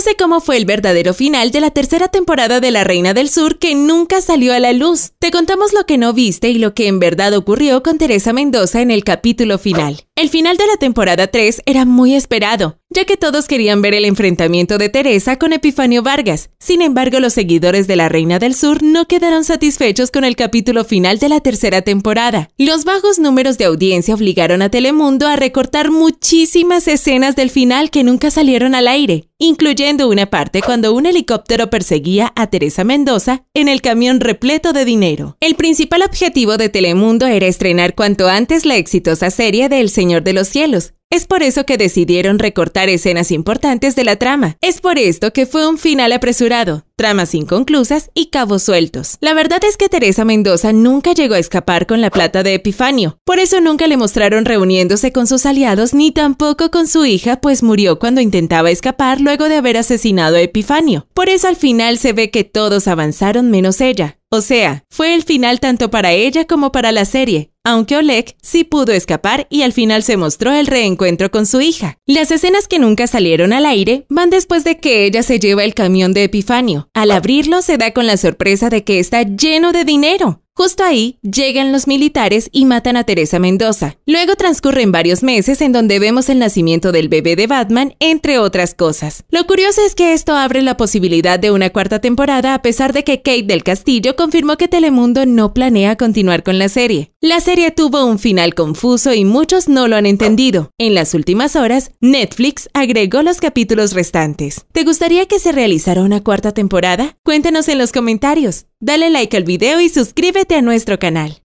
sé cómo fue el verdadero final de la tercera temporada de La Reina del Sur que nunca salió a la luz. Te contamos lo que no viste y lo que en verdad ocurrió con Teresa Mendoza en el capítulo final. El final de la temporada 3 era muy esperado, ya que todos querían ver el enfrentamiento de Teresa con Epifanio Vargas. Sin embargo, los seguidores de la Reina del Sur no quedaron satisfechos con el capítulo final de la tercera temporada. Los bajos números de audiencia obligaron a Telemundo a recortar muchísimas escenas del final que nunca salieron al aire, incluyendo una parte cuando un helicóptero perseguía a Teresa Mendoza en el camión repleto de dinero. El principal objetivo de Telemundo era estrenar cuanto antes la exitosa serie del Señor de los Cielos. Es por eso que decidieron recortar escenas importantes de la trama. Es por esto que fue un final apresurado, tramas inconclusas y cabos sueltos. La verdad es que Teresa Mendoza nunca llegó a escapar con la plata de Epifanio. Por eso nunca le mostraron reuniéndose con sus aliados ni tampoco con su hija, pues murió cuando intentaba escapar luego de haber asesinado a Epifanio. Por eso al final se ve que todos avanzaron menos ella. O sea, fue el final tanto para ella como para la serie, aunque Oleg sí pudo escapar y al final se mostró el reencuentro con su hija. Las escenas que nunca salieron al aire van después de que ella se lleva el camión de Epifanio. Al abrirlo se da con la sorpresa de que está lleno de dinero. Justo ahí llegan los militares y matan a Teresa Mendoza. Luego transcurren varios meses en donde vemos el nacimiento del bebé de Batman, entre otras cosas. Lo curioso es que esto abre la posibilidad de una cuarta temporada a pesar de que Kate del Castillo confirmó que Telemundo no planea continuar con la serie. La serie tuvo un final confuso y muchos no lo han entendido. En las últimas horas, Netflix agregó los capítulos restantes. ¿Te gustaría que se realizara una cuarta temporada? Cuéntanos en los comentarios. Dale like al video y suscríbete a nuestro canal.